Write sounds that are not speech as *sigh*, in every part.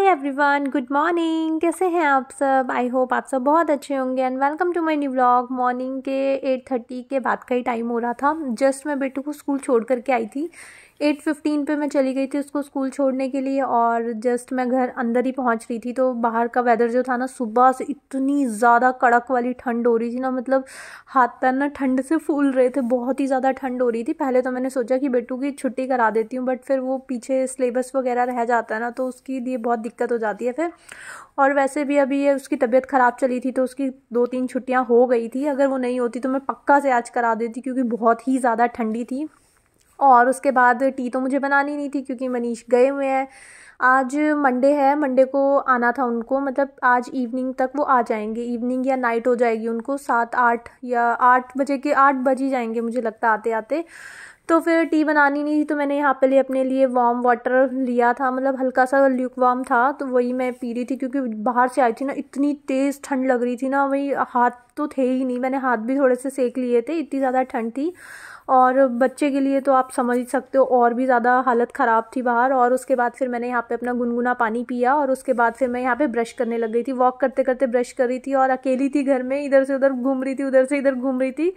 hi everyone good morning कैसे हैं आप सब आई होप आप सब बहुत अच्छे होंगे and welcome to my new vlog morning के एट थर्टी के बाद का ही टाइम हो रहा था जस्ट मैं बेटे को स्कूल छोड़ करके आई थी एट फिफ्टीन पर मैं चली गई थी उसको स्कूल छोड़ने के लिए और जस्ट मैं घर अंदर ही पहुंच रही थी तो बाहर का वेदर जो था ना सुबह से इतनी ज़्यादा कड़क वाली ठंड हो रही थी ना मतलब हाथ पैर ना ठंड से फूल रहे थे बहुत ही ज़्यादा ठंड हो रही थी पहले तो मैंने सोचा कि बेटू की छुट्टी करा देती हूँ बट फिर वो पीछे सिलेबस वगैरह रह जाता है ना तो उसके लिए बहुत दिक्कत हो जाती है फिर और वैसे भी अभी ये उसकी तबीयत ख़राब चली थी तो उसकी दो तीन छुट्टियाँ हो गई थी अगर वो नहीं होती तो मैं पक्का से आज करा देती क्योंकि बहुत ही ज़्यादा ठंडी थी और उसके बाद टी तो मुझे बनानी नहीं थी क्योंकि मनीष गए हुए हैं आज मंडे है मंडे को आना था उनको मतलब आज इवनिंग तक वो आ जाएंगे इवनिंग या नाइट हो जाएगी उनको सात आठ या आठ बजे के आठ बज ही जाएंगे मुझे लगता आते आते तो फिर टी बनानी नहीं थी तो मैंने यहाँ पे लिए अपने लिए वार्म वाटर लिया था मतलब हल्का सा ल्यूक वार्म था तो वही मैं पी रही थी क्योंकि बाहर से आई थी ना इतनी तेज़ ठंड लग रही थी ना वही हाथ तो थे ही नहीं मैंने हाथ भी थोड़े से सेक लिए थे इतनी ज़्यादा ठंड थी और बच्चे के लिए तो आप समझ सकते हो और भी ज़्यादा हालत ख़राब थी बाहर और उसके बाद फिर मैंने यहाँ पे अपना गुनगुना पानी पिया और उसके बाद फिर मैं यहाँ पे ब्रश करने लग गई थी वॉक करते करते ब्रश कर रही थी और अकेली थी घर में इधर से उधर घूम रही थी उधर से इधर घूम रही थी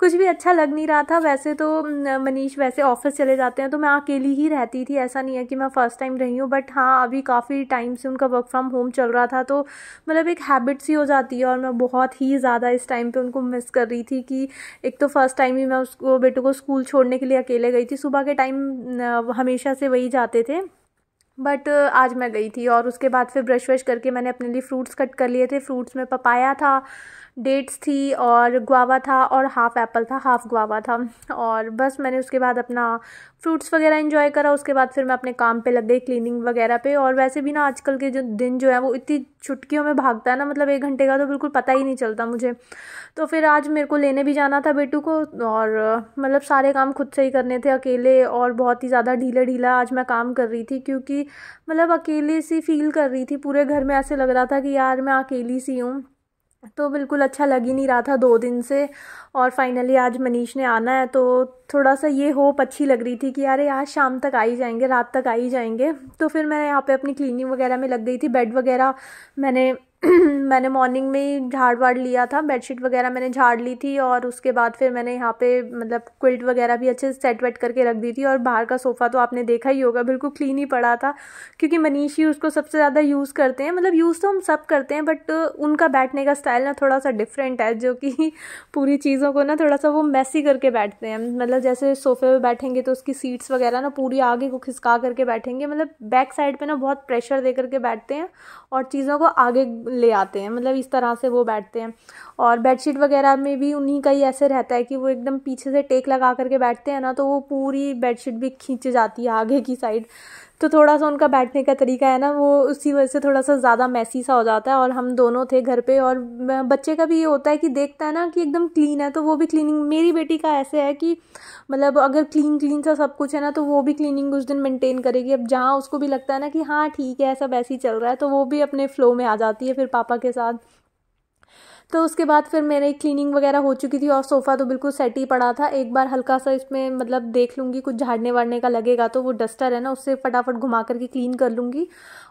कुछ भी अच्छा लग नहीं रहा था वैसे तो मनीष वैसे ऑफिस चले जाते हैं तो मैं अकेली ही रहती थी ऐसा नहीं है कि मैं फ़र्स्ट टाइम रही हूँ बट हाँ अभी काफ़ी टाइम से उनका वर्क फ्रॉम होम चल रहा था तो मतलब एक हैबिट सी हो जाती है और मैं बहुत ही ज़्यादा इस टाइम पर उनको मिस कर रही थी कि एक तो फ़र्स्ट टाइम ही मैं उसको बेटू बेटे को स्कूल छोड़ने के लिए अकेले गई थी सुबह के टाइम हमेशा से वही जाते थे बट आज मैं गई थी और उसके बाद फिर ब्रश व्रश करके मैंने अपने लिए फ्रूट्स कट कर लिए थे फ्रूट्स में पपाया था डेट्स थी और गुआवा था और हाफ़ एप्पल था हाफ़ गुआवा था और बस मैंने उसके बाद अपना फ्रूट्स वगैरह इंजॉय करा उसके बाद फिर मैं अपने काम पे लग गई क्लीनिंग वगैरह पे और वैसे भी ना आजकल के जो दिन जो है वो इतनी छुटकियों में भागता है ना मतलब एक घंटे का तो बिल्कुल पता ही नहीं चलता मुझे तो फिर आज मेरे को लेने भी जाना था बेटू को और मतलब सारे काम खुद से ही करने थे अकेले और बहुत ही ज़्यादा ढीला ढीला आज मैं काम कर रही थी क्योंकि मतलब अकेले सी फील कर रही थी पूरे घर में ऐसे लग रहा था कि यार मैं अकेली सी हूँ तो बिल्कुल अच्छा लग ही नहीं रहा था दो दिन से और फाइनली आज मनीष ने आना है तो थोड़ा सा ये होप अच्छी लग रही थी कि यार आज शाम तक आ ही जाएंगे रात तक आ ही जाएंगे तो फिर मैं यहाँ पे अपनी क्लीनिंग वगैरह में लग गई थी बेड वगैरह मैंने *clears throat* मैंने मॉर्निंग में ही झाड़ वाड़ लिया था बेडशीट वगैरह मैंने झाड़ ली थी और उसके बाद फिर मैंने यहाँ पे मतलब क्विल्ट वगैरह भी अच्छे से सेट वेट करके रख दी थी और बाहर का सोफ़ा तो आपने देखा ही होगा बिल्कुल क्लीन ही पड़ा था क्योंकि मनीष ही उसको सबसे ज़्यादा यूज़ करते हैं मतलब यूज़ तो हम सब करते हैं बट उनका बैठने का स्टाइल ना थोड़ा सा डिफरेंट है जो कि *laughs* पूरी चीज़ों को ना थोड़ा सा वो मैसी करके बैठते हैं मतलब जैसे सोफ़े पर बैठेंगे तो उसकी सीट्स वगैरह ना पूरी आगे को खिसका करके बैठेंगे मतलब बैक साइड पर ना बहुत प्रेशर दे करके बैठते हैं और चीज़ों को आगे ले आते हैं मतलब इस तरह से वो बैठते हैं और बेडशीट वगैरह में भी उन्हीं का ही ऐसे रहता है कि वो एकदम पीछे से टेक लगा करके बैठते हैं ना तो वो पूरी बेडशीट भी खींच जाती है आगे की साइड तो थोड़ा सा उनका बैठने का तरीका है ना वो उसी वजह से थोड़ा सा ज़्यादा मैसी सा हो जाता है और हम दोनों थे घर पे और बच्चे का भी ये होता है कि देखता है ना कि एकदम क्लीन है तो वो भी क्लीनिंग मेरी बेटी का ऐसे है कि मतलब अगर क्लीन क्लीन सा सब कुछ है ना तो वो भी क्लीनिंग उस दिन मेनटेन करेगी अब जहाँ उसको भी लगता है ना कि हाँ ठीक है सब ऐसे ही चल रहा है तो वो भी अपने फ्लो में आ जाती है फिर पापा के साथ तो उसके बाद फिर मेरी क्लीनिंग वगैरह हो चुकी थी और सोफ़ा तो बिल्कुल सेट ही पड़ा था एक बार हल्का सा इसमें मतलब देख लूँगी कुछ झाड़ने वाड़ने का लगेगा तो वो डस्टर है ना उससे फटाफट घुमा करके क्लीन कर लूँगी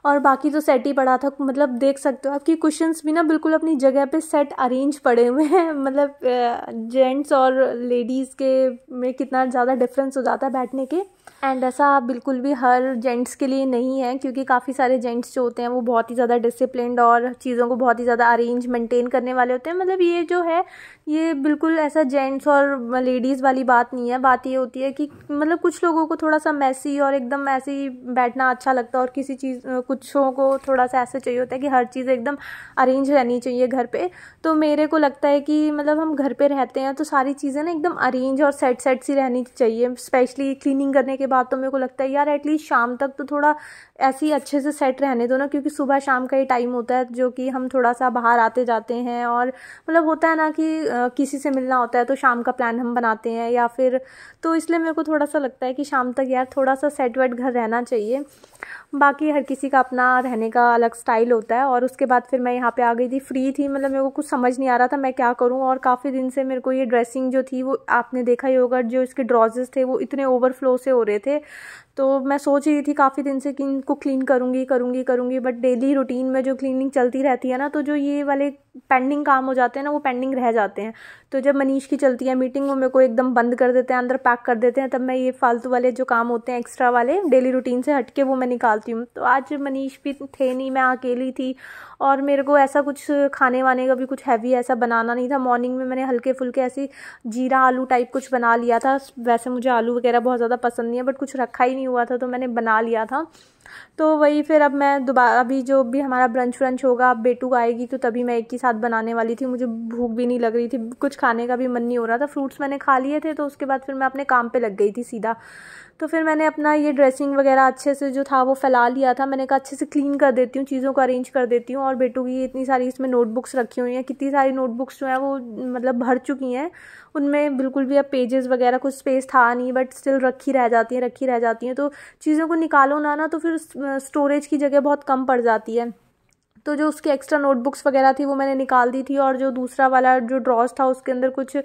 और बाकी तो सेट ही पड़ा था मतलब देख सकते हो आपकी क्वेश्चन भी ना बिल्कुल अपनी जगह पर सेट अरेंज पड़े हुए हैं *laughs* मतलब जेंट्स और लेडीज़ के में कितना ज़्यादा डिफरेंस हो जाता है बैठने के एंड ऐसा बिल्कुल भी हर जेंट्स के लिए नहीं है क्योंकि काफ़ी सारे जेंट्स जो होते हैं वो बहुत ही ज़्यादा डिसिप्लिनड और चीज़ों को बहुत ही ज़्यादा अरेंज मेंटेन करने वाले होते हैं मतलब ये जो है ये बिल्कुल ऐसा जेंट्स और लेडीज़ वाली बात नहीं है बात ये होती है कि मतलब कुछ लोगों को थोड़ा सा मैसी और एकदम ऐसे ही बैठना अच्छा लगता है और किसी चीज़ कुछ को थोड़ा सा ऐसा चाहिए होता है कि हर चीज़ एकदम अरेंज रहनी चाहिए घर पर तो मेरे को लगता है कि मतलब हम घर पर रहते हैं तो सारी चीज़ें ना एकदम अरेंज और सेट सेट सी रहनी चाहिए स्पेशली क्लीनिंग करने के बाद तो मेरे को लगता है यार एटलीस्ट शाम तक तो थोड़ा ऐसे ही अच्छे से सेट रहने दो ना क्योंकि सुबह शाम का ही टाइम होता है जो कि हम थोड़ा सा बाहर आते जाते हैं और मतलब होता है ना कि किसी से मिलना होता है तो शाम का प्लान हम बनाते हैं या फिर तो इसलिए मेरे को थोड़ा सा लगता है कि शाम तक यार थोड़ा सा सेट वेट घर रहना चाहिए बाकी हर किसी का अपना रहने का अलग स्टाइल होता है और उसके बाद फिर मैं यहाँ पे आ गई थी फ्री थी मतलब मेरे को कुछ समझ नहीं आ रहा था मैं क्या करूँ और काफ़ी दिन से मेरे को ये ड्रेसिंग जो थी वो आपने देखा ही होगा जो इसके ड्रॉजेस थे वो इतने ओवरफ्लो से हो रहे रहे थे तो मैं सोच रही थी काफ़ी दिन से कि इनको क्लीन करूँगी करूँगी करूँगी बट डेली रूटीन में जो क्लीनिंग चलती रहती है ना तो जो ये वाले पेंडिंग काम हो जाते हैं ना वो पेंडिंग रह जाते हैं तो जब मनीष की चलती है मीटिंग वो मेरे को एकदम बंद कर देते हैं अंदर पैक कर देते हैं तब मैं ये फालतू वाले जो काम होते हैं एक्स्ट्रा वाले डेली रूटीन से हट के वो मैं निकालती हूँ तो आज मनीष भी थे नहीं मैं अकेली थी और मेरे को ऐसा कुछ खाने वाने का भी कुछ हैवी ऐसा बनाना नहीं था मॉर्निंग में मैंने हल्के फुल्के ऐसी जीरा आलू टाइप कुछ बना लिया था वैसे मुझे आलू वगैरह बहुत ज़्यादा पसंद नहीं है बट कुछ रखा ही नहीं हुआ था तो मैंने बना लिया था तो वही फिर अब मैं दोबारा अभी जो भी हमारा ब्रंच व्रंच होगा अब बेटू आएगी तो तभी मैं एक ही साथ बनाने वाली थी मुझे भूख भी नहीं लग रही थी कुछ खाने का भी मन नहीं हो रहा था फ्रूट्स मैंने खा लिए थे तो उसके बाद फिर मैं अपने काम पे लग गई थी सीधा तो फिर मैंने अपना ये ड्रेसिंग वगैरह अच्छे से जो था वो फैला लिया था मैंने कहा अच्छे से क्लीन कर देती हूँ चीज़ों को अरेंज कर देती हूँ और बेटू की इतनी सारी इसमें नोटबुक्स रखी हुई हैं कितनी सारी नोटबुक्स जो हैं वो मतलब भर चुकी हैं उनमें बिल्कुल भी अब पेजेस वगैरह कुछ स्पेस था नहीं बट स्टिल रखी रह जाती हैं रखी रह जाती हैं तो चीज़ों को निकालो ना ना तो फिर स्टोरेज की जगह बहुत कम पड़ जाती है तो जो उसकी एक्स्ट्रा नोटबुक्स वगैरह थी वो मैंने निकाल दी थी और जो दूसरा वाला जो ड्रॉस था उसके अंदर कुछ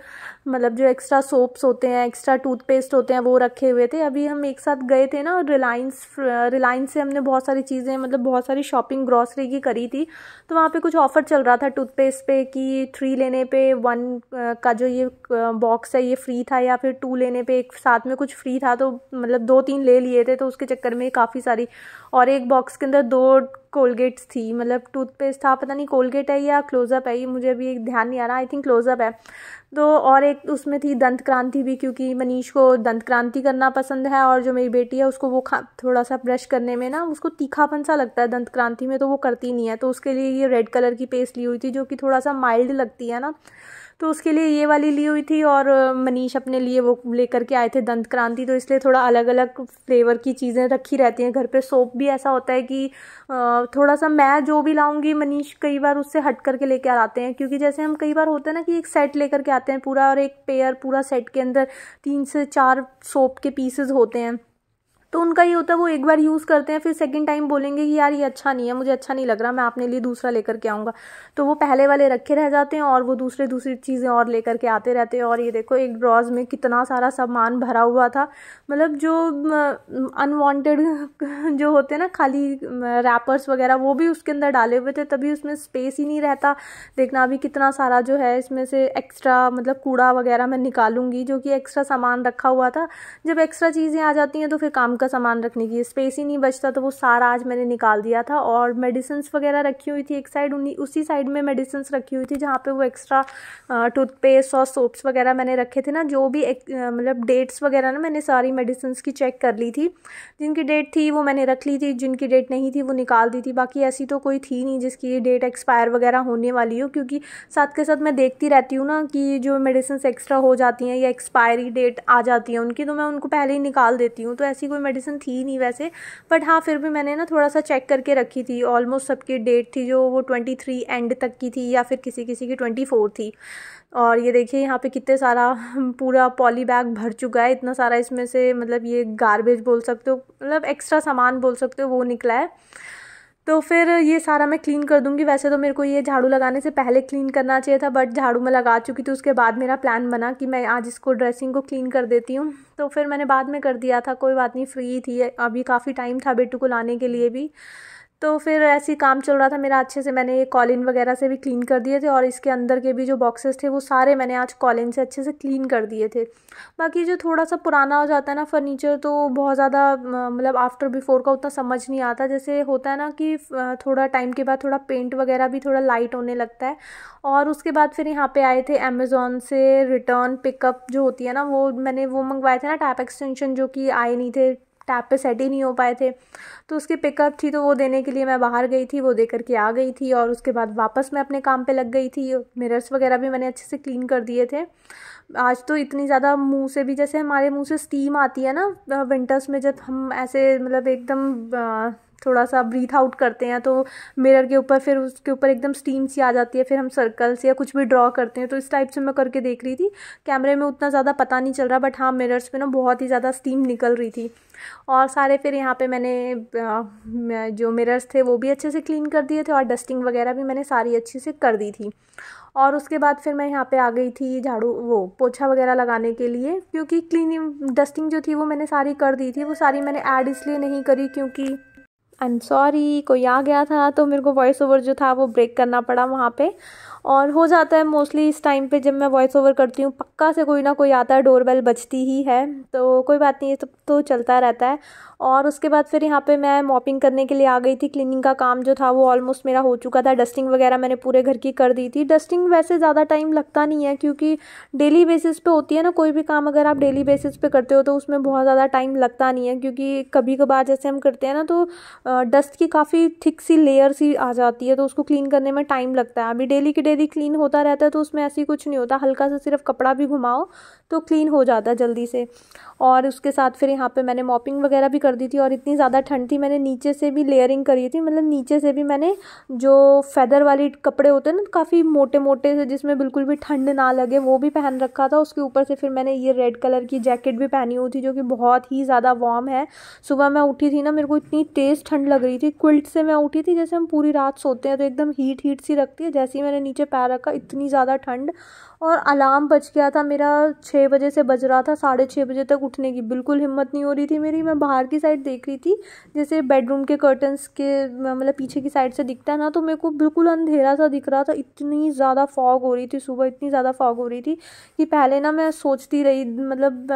मतलब जो एक्स्ट्रा सोप्स होते हैं एक्स्ट्रा टूथपेस्ट होते हैं वो रखे हुए थे अभी हम एक साथ गए थे ना रिलायंस रिलायंस से हमने बहुत सारी चीज़ें मतलब बहुत सारी शॉपिंग ग्रॉसरी की करी थी तो वहाँ पर कुछ ऑफर चल रहा था टूथपेस्ट पर कि थ्री लेने पर वन का जो ये बॉक्स है ये फ्री था या फिर टू लेने पर एक साथ में कुछ फ्री था तो मतलब दो तीन ले लिए थे तो उसके चक्कर में काफ़ी सारी और एक बॉक्स के अंदर दो कोलगेट्स थी मतलब टूथपेस्ट था पता नहीं कोलगेट है या क्लोजअप है ये मुझे अभी एक ध्यान नहीं आ रहा आई थिंक क्लोजअप है तो और एक उसमें थी दंत क्रांति भी क्योंकि मनीष को दंत क्रांति करना पसंद है और जो मेरी बेटी है उसको वो खा थोड़ा सा ब्रश करने में ना उसको तीखापन सा लगता है दंत क्रांति में तो वो करती नहीं है तो उसके लिए ये रेड कलर की पेस्ट ली हुई थी जो कि थोड़ा सा माइल्ड लगती है ना तो उसके लिए ये वाली ली हुई थी और मनीष अपने लिए वो लेकर के आए थे दंत क्रांति तो इसलिए थोड़ा अलग अलग फ्लेवर की चीज़ें रखी रहती हैं घर पे सोप भी ऐसा होता है कि थोड़ा सा मैं जो भी लाऊंगी मनीष कई बार उससे हट करके लेके आते हैं क्योंकि जैसे हम कई बार होते हैं ना कि एक सेट लेकर के आते हैं पूरा और एक पेयर पूरा सेट के अंदर तीन से चार सोप के पीसेज होते हैं तो उनका ये होता है वो एक बार यूज़ करते हैं फिर सेकेंड टाइम बोलेंगे कि यार ये अच्छा नहीं है मुझे अच्छा नहीं लग रहा मैं अपने लिए दूसरा लेकर के आऊँगा तो वो पहले वाले रखे रह जाते हैं और वो दूसरे दूसरी चीज़ें और लेकर के आते रहते हैं और ये देखो एक ड्रॉज में कितना सारा सामान भरा हुआ था मतलब जो अनवांटेड *laughs* जो होते हैं ना खाली रैपर्स वगैरह वो भी उसके अंदर डाले हुए थे तभी उसमें स्पेस ही नहीं रहता देखना अभी कितना सारा जो है इसमें से एक्स्ट्रा मतलब कूड़ा वगैरह मैं निकालूंगी जो कि एक्स्ट्रा सामान रखा हुआ था जब एक्स्ट्रा चीज़ें आ जाती हैं तो फिर काम का सामान रखने की स्पेस ही नहीं बचता तो वो सारा आज मैंने निकाल दिया था और मेडिसिन वगैरह रखी हुई थी एक साइड उसी साइड में मेडिसिन रखी हुई थी जहाँ पे वो एक्स्ट्रा टूथपेस्ट और सोप्स वगैरह मैंने रखे थे ना जो भी मतलब डेट्स वगैरह ना मैंने सारी मेडिसिन की चेक कर ली थी जिनकी डेट थी वो मैंने रख ली थी जिनकी डेट नहीं थी वो निकाल दी थी बाकी ऐसी तो कोई थी नहीं जिसकी डेट एक्सपायर वगैरह होने वाली हो क्योंकि साथ के साथ मैं देखती रहती हूँ ना कि जो मेडिसिन एक्स्ट्रा हो जाती हैं या एक्सपायरी डेट आ जाती है उनकी तो मैं उनको पहले ही निकाल देती हूँ तो ऐसी कोई मेडिसिन थी नहीं वैसे बट हाँ फिर भी मैंने ना थोड़ा सा चेक करके रखी थी ऑलमोस्ट सबकी डेट थी जो वो ट्वेंटी थ्री एंड तक की थी या फिर किसी किसी की ट्वेंटी फोर थी और ये देखिए यहाँ पे कितने सारा *laughs* पूरा पॉली बैग भर चुका है इतना सारा इसमें से मतलब ये गारबेज बोल सकते हो मतलब एक्स्ट्रा सामान बोल सकते हो वो निकला है तो फिर ये सारा मैं क्लीन कर दूँगी वैसे तो मेरे को ये झाड़ू लगाने से पहले क्लीन करना चाहिए था बट झाड़ू मैं लगा चुकी थी उसके बाद मेरा प्लान बना कि मैं आज इसको ड्रेसिंग को क्लीन कर देती हूँ तो फिर मैंने बाद में कर दिया था कोई बात नहीं फ्री थी अभी काफ़ी टाइम था बेटू को लाने के लिए भी तो फिर ऐसे ही काम चल रहा था मेरा अच्छे से मैंने ये कॉलिन वगैरह से भी क्लीन कर दिए थे और इसके अंदर के भी जो बॉक्सेस थे वो सारे मैंने आज कॉलिन से अच्छे से क्लीन कर दिए थे बाकी जो थोड़ा सा पुराना हो जाता है ना फर्नीचर तो बहुत ज़्यादा मतलब आफ्टर बिफोर का उतना समझ नहीं आता जैसे होता है ना कि थोड़ा टाइम के बाद थोड़ा पेंट वगैरह भी थोड़ा लाइट होने लगता है और उसके बाद फिर यहाँ पर आए थे अमेज़ोन से रिटर्न पिकअप जो होती है ना वो मैंने वो मंगवाए थे ना टैप एक्सटेंशन जो कि आए नहीं थे टैप पे सेट ही नहीं हो पाए थे तो उसकी पिकअप थी तो वो देने के लिए मैं बाहर गई थी वो दे करके आ गई थी और उसके बाद वापस मैं अपने काम पे लग गई थी मिरर्स वगैरह भी मैंने अच्छे से क्लीन कर दिए थे आज तो इतनी ज़्यादा मुंह से भी जैसे हमारे मुंह से स्टीम आती है ना विंटर्स में जब हम ऐसे मतलब एकदम थोड़ा सा ब्रीथ आउट करते हैं तो मिरर के ऊपर फिर उसके ऊपर एकदम स्टीम सी आ जाती है फिर हम सर्कल्स या कुछ भी ड्रॉ करते हैं तो इस टाइप से मैं करके देख रही थी कैमरे में उतना ज़्यादा पता नहीं चल रहा बट हाँ मिरर्स में ना बहुत ही ज़्यादा स्टीम निकल रही थी और सारे फिर यहाँ पे मैंने जो मिरर्स थे वो भी अच्छे से क्लीन कर दिए थे और डस्टिंग वगैरह भी मैंने सारी अच्छे से कर दी थी और उसके बाद फिर मैं यहाँ पे आ गई थी झाड़ू वो पोछा वगैरह लगाने के लिए क्योंकि क्लीनिंग डस्टिंग जो थी वो मैंने सारी कर दी थी वो सारी मैंने ऐड इसलिए नहीं करी क्योंकि आई एम सॉरी कोई आ गया था तो मेरे को वॉइस ओवर जो था वो ब्रेक करना पड़ा वहाँ पे और हो जाता है मोस्टली इस टाइम पे जब मैं वॉइस ओवर करती हूँ पक्का से कोई ना कोई आता है डोरबेल बजती ही है तो कोई बात नहीं ये सब तो चलता रहता है और उसके बाद फिर यहाँ पे मैं मॉपिंग करने के लिए आ गई थी क्लीनिंग का काम जो था वो ऑलमोस्ट मेरा हो चुका था डस्टिंग वगैरह मैंने पूरे घर की कर दी थी डस्टिंग वैसे ज़्यादा टाइम लगता नहीं है क्योंकि डेली बेसिस पे होती है ना कोई भी काम अगर आप डेली बेसिस पे करते हो तो उसमें बहुत ज़्यादा टाइम लगता नहीं है क्योंकि कभी कभार जैसे हम करते हैं ना तो डस्ट की काफ़ी थिक सी लेयर सी आ जाती है तो उसको क्लीन करने में टाइम लगता है अभी डेली की डेली क्लीन होता रहता है तो उसमें ऐसी कुछ नहीं होता हल्का सा सिर्फ कपड़ा भी घुमाओ तो क्लीन हो जाता जल्दी से और उसके साथ फिर यहाँ पे मैंने मॉपिंग वगैरह भी कर दी थी और इतनी ज़्यादा ठंड थी मैंने नीचे से भी लेयरिंग करी थी मतलब नीचे से भी मैंने जो फैदर वाले कपड़े होते हैं ना काफ़ी मोटे मोटे से जिसमें बिल्कुल भी ठंड ना लगे वो भी पहन रखा था उसके ऊपर से फिर मैंने ये रेड कलर की जैकेट भी पहनी हुई थी जो कि बहुत ही ज़्यादा वार्म है सुबह मैं उठी थी ना मेरे को इतनी तेज़ ठंड लग रही थी क्विल्ट से मैं उठी थी जैसे हम पूरी रात सोते हैं तो एकदम हीट हीट सी रखती है जैसे ही मैंने नीचे पैर रखा इतनी ज़्यादा ठंड और अलार्म बच गया था मेरा छः बजे से बज रहा था साढ़े छः बजे तक उठने की बिल्कुल हिम्मत नहीं हो रही थी मेरी मैं बाहर की साइड देख रही थी जैसे बेडरूम के कर्टन्स के मतलब पीछे की साइड से दिखता है ना तो मेरे को बिल्कुल अंधेरा सा दिख रहा था इतनी ज़्यादा फॉग हो रही थी सुबह इतनी ज़्यादा फॉग हो रही थी कि पहले ना मैं सोचती रही मतलब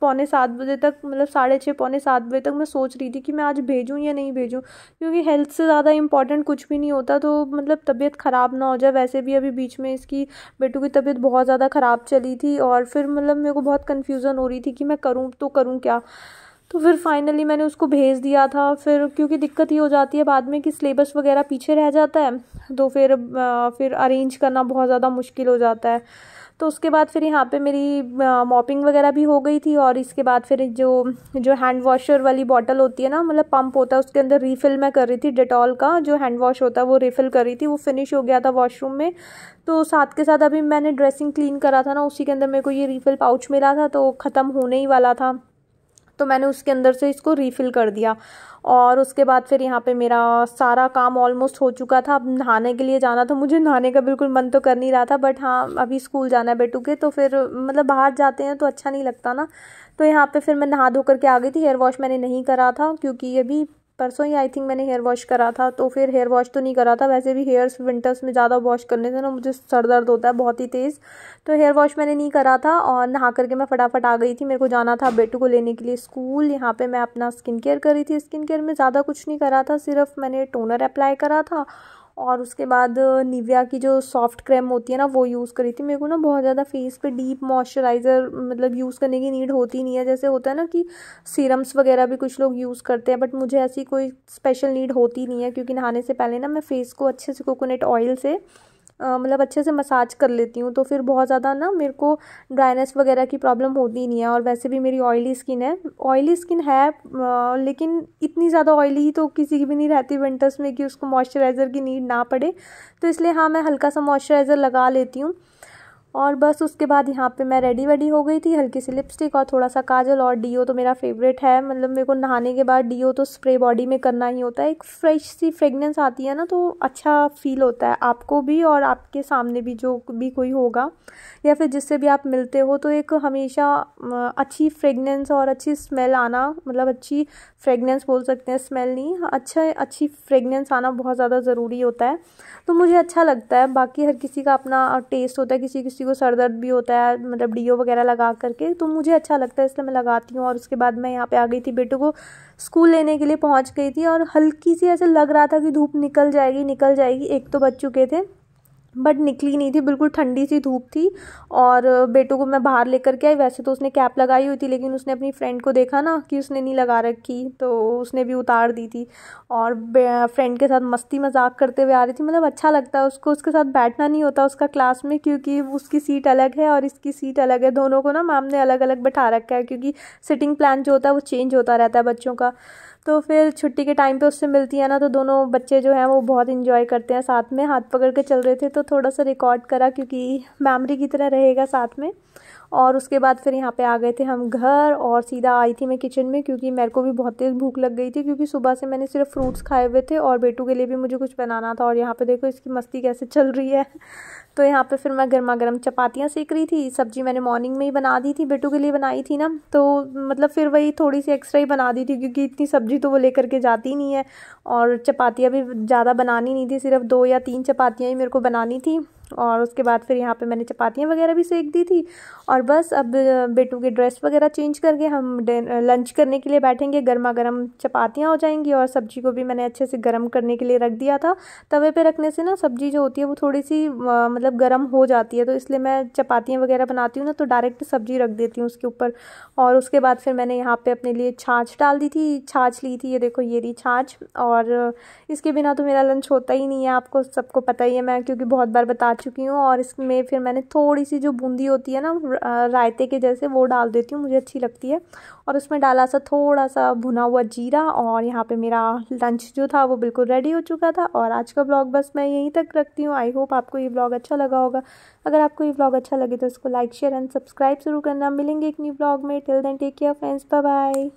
पौने सात बजे तक मतलब साढ़े छः पौने सात बजे तक मैं सोच रही थी कि मैं आज भेजूँ या नहीं भेजूँ क्योंकि हेल्थ से ज़्यादा इंपॉर्टेंट कुछ भी नहीं होता तो मतलब तबीयत ख़राब ना हो जाए वैसे भी अभी बीच में इसकी बेटू की तबीयत बहुत ज़्यादा ख़राब चली थी और फिर मतलब मेरे को बहुत कन्फ्यूज़न हो रही थी कि मैं करूँ तो करूँ क्या तो फिर फाइनली मैंने उसको भेज दिया था फिर क्योंकि दिक्कत ये हो जाती है बाद में कि सिलेबस वगैरह पीछे रह जाता है तो फिर फिर अरेंज करना बहुत ज़्यादा मुश्किल हो जाता है तो उसके बाद फिर यहाँ पे मेरी मॉपिंग वगैरह भी हो गई थी और इसके बाद फिर जो जो हैंड वॉशर वाली बॉटल होती है ना मतलब पंप होता है उसके अंदर रीफ़िल मैं कर रही थी डिटॉल का जो हैंड वॉश होता है वो रिफ़िल कर रही थी वो फिनिश हो गया था वॉशरूम में तो साथ के साथ अभी मैंने ड्रेसिंग क्लीन करा था ना उसी के अंदर मेरे को ये रीफ़िल पाउच मिला था तो ख़त्म होने ही वाला था तो मैंने उसके अंदर से इसको रीफिल कर दिया और उसके बाद फिर यहाँ पे मेरा सारा काम ऑलमोस्ट हो चुका था अब नहाने के लिए जाना था मुझे नहाने का बिल्कुल मन तो कर नहीं रहा था बट हाँ अभी स्कूल जाना है बेटू के तो फिर मतलब बाहर जाते हैं तो अच्छा नहीं लगता ना तो यहाँ पे फिर मैं नहा धो करके आ गई थी हेयर वॉश मैंने नहीं करा था क्योंकि अभी परसों ही आई थिंक मैंने हेयर वॉश करा था तो फिर हेयर वॉश तो नहीं करा था वैसे भी हेयर्स विंटर्स में ज़्यादा वॉश करने से ना मुझे सर दर्द होता है बहुत ही तेज़ तो हेयर वॉश मैंने नहीं करा था और नहा करके मैं फटाफट आ गई थी मेरे को जाना था बेटू को लेने के लिए स्कूल यहाँ पर मैं अपना स्किन केयर करी थी स्किन केयर में ज़्यादा कुछ नहीं करा था सिर्फ मैंने टोनर अप्लाई करा था और उसके बाद निविया की जो सॉफ्ट क्रीम होती है ना वो यूज़ करी थी मेरे को ना बहुत ज़्यादा फेस पे डीप मॉइस्चराइज़र मतलब यूज़ करने की नीड होती नहीं है जैसे होता है ना कि सीरम्स वगैरह भी कुछ लोग यूज़ करते हैं बट मुझे ऐसी कोई स्पेशल नीड होती नहीं है क्योंकि नहाने से पहले ना मैं फेस को अच्छे से कोकोनट ऑयल से मतलब अच्छे से मसाज कर लेती हूँ तो फिर बहुत ज़्यादा ना मेरे को ड्राइनेस वगैरह की प्रॉब्लम होती नहीं है और वैसे भी मेरी ऑयली स्किन है ऑयली स्किन है लेकिन इतनी ज़्यादा ऑयली ही तो किसी की भी नहीं रहती विंटर्स में कि उसको मॉइस्चराइज़र की नीड ना पड़े तो इसलिए हाँ मैं हल्का सा मॉइस्चराइज़र लगा लेती हूँ और बस उसके बाद यहाँ पे मैं रेडी वेडी हो गई थी हल्की सी लिपस्टिक और थोड़ा सा काजल और डीओ तो मेरा फेवरेट है मतलब मेरे को नहाने के बाद डीओ तो स्प्रे बॉडी में करना ही होता है एक फ्रेश सी फ्रेगनेंस आती है ना तो अच्छा फील होता है आपको भी और आपके सामने भी जो भी कोई होगा या फिर जिससे भी आप मिलते हो तो एक हमेशा अच्छी फ्रेगनेंस और अच्छी स्मेल आना मतलब अच्छी फ्रेगनेंस बोल सकते हैं स्मेल नहीं अच्छा अच्छी फ्रेगनेंस आना बहुत ज़्यादा ज़रूरी होता है तो मुझे अच्छा लगता है बाकी हर किसी का अपना टेस्ट होता है किसी किसी किसी को सर दर्द भी होता है मतलब डीओ वगैरह लगा करके तो मुझे अच्छा लगता है इसलिए मैं लगाती हूँ और उसके बाद मैं यहाँ पे आ गई थी बेटे को स्कूल लेने के लिए पहुँच गई थी और हल्की सी ऐसे लग रहा था कि धूप निकल जाएगी निकल जाएगी एक तो बच चुके थे बट निकली नहीं थी बिल्कुल ठंडी सी धूप थी और बेटों को मैं बाहर लेकर के आई वैसे तो उसने कैप लगाई हुई थी लेकिन उसने अपनी फ्रेंड को देखा ना कि उसने नहीं लगा रखी तो उसने भी उतार दी थी और फ्रेंड के साथ मस्ती मजाक करते हुए आ रही थी मतलब अच्छा लगता है उसको उसके साथ बैठना नहीं होता उसका क्लास में क्योंकि उसकी सीट अलग है और इसकी सीट अलग है दोनों को ना मैम ने अलग अलग बैठा रखा है क्योंकि सिटिंग प्लान जो होता है वो चेंज होता रहता है बच्चों का तो फिर छुट्टी के टाइम पे उससे मिलती है ना तो दोनों बच्चे जो हैं वो बहुत इन्जॉय करते हैं साथ में हाथ पकड़ के चल रहे थे तो थोड़ा सा रिकॉर्ड करा क्योंकि मेमरी की तरह रहेगा साथ में और उसके बाद फिर यहाँ पे आ गए थे हम घर और सीधा आई थी मैं किचन में क्योंकि मेरे को भी बहुत तेज़ भूख लग गई थी क्योंकि सुबह से मैंने सिर्फ फ्रूट्स खाए हुए थे और बेटू के लिए भी मुझे कुछ बनाना था और यहाँ पे देखो इसकी मस्ती कैसे चल रही है तो यहाँ पे फिर मैं गर्मा गर्म चपातियाँ सेक रही थी सब्जी मैंने मॉर्निंग में ही बना दी थी बेटू के लिए बनाई थी ना तो मतलब फिर वही थोड़ी सी एक्स्ट्रा ही बना दी थी क्योंकि इतनी सब्जी तो वो लेकर के जाती नहीं है और चपातियाँ भी ज़्यादा बनानी नहीं थी सिर्फ दो या तीन चपातियाँ ही मेरे को बनानी थी और उसके बाद फिर यहाँ पे मैंने चपातियाँ वगैरह भी सेक दी थी और बस अब बेटू के ड्रेस वगैरह चेंज करके हम लंच करने के लिए बैठेंगे गर्मा गर्म चपातियाँ हो जाएंगी और सब्जी को भी मैंने अच्छे से गर्म करने के लिए रख दिया था तवे पे रखने से ना सब्जी जो होती है वो थोड़ी सी मतलब गर्म हो जाती है तो इसलिए मैं चपातियाँ वगैरह बनाती हूँ ना तो डायरेक्ट सब्जी रख देती हूँ उसके ऊपर और उसके बाद फिर मैंने यहाँ पर अपने लिए छाछ डाल दी थी छाछ ली थी ये देखो ये रही छाछ और इसके बिना तो मेरा लंच होता ही नहीं है आपको सबको पता ही है मैं क्योंकि बहुत बार बता चुकी हूँ और इसमें फिर मैंने थोड़ी सी जो बूंदी होती है ना रायते के जैसे वो डाल देती हूँ मुझे अच्छी लगती है और उसमें डाला सा थोड़ा सा भुना हुआ जीरा और यहाँ पे मेरा लंच जो था वो बिल्कुल रेडी हो चुका था और आज का ब्लॉग बस मैं यहीं तक रखती हूँ आई होप आपको ये ब्लॉग अच्छा लगा होगा अगर आपको ये ब्लॉग अच्छा लगे तो उसको लाइक शेयर एंड सब्सक्राइब जरूर करना मिलेंगे एक न्यू ब्लॉग में till then take care friends bye bye